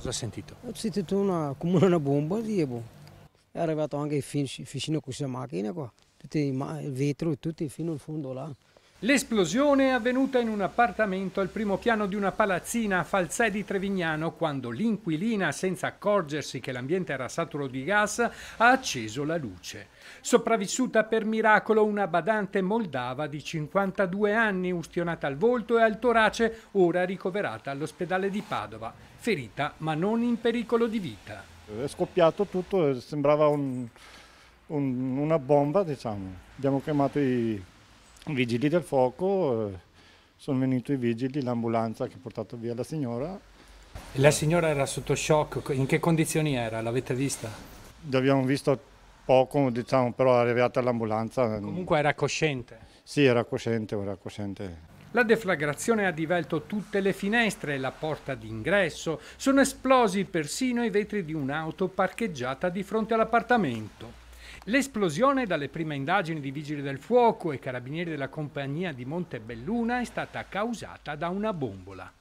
Cosa ha sentito? Ho sentito una, come una bomba, tipo. È arrivato anche fino, vicino a questa macchina qua, tutto il vetro, tutto fino al fondo là. L'esplosione è avvenuta in un appartamento al primo piano di una palazzina a Falzè di Trevignano quando l'inquilina, senza accorgersi che l'ambiente era saturo di gas, ha acceso la luce. Sopravvissuta per miracolo una badante moldava di 52 anni, ustionata al volto e al torace, ora ricoverata all'ospedale di Padova, ferita ma non in pericolo di vita. È scoppiato tutto, eh, sembrava un, un, una bomba, diciamo. Abbiamo chiamato i vigili del fuoco, eh, sono venuti i vigili, l'ambulanza che ha portato via la signora. La signora era sotto shock, in che condizioni era? L'avete vista? L'abbiamo visto poco, diciamo, però è arrivata l'ambulanza. Comunque era cosciente? Sì, era cosciente, era cosciente. La deflagrazione ha divelto tutte le finestre e la porta d'ingresso. Sono esplosi persino i vetri di un'auto parcheggiata di fronte all'appartamento. L'esplosione dalle prime indagini di Vigili del Fuoco e Carabinieri della Compagnia di Montebelluna è stata causata da una bombola.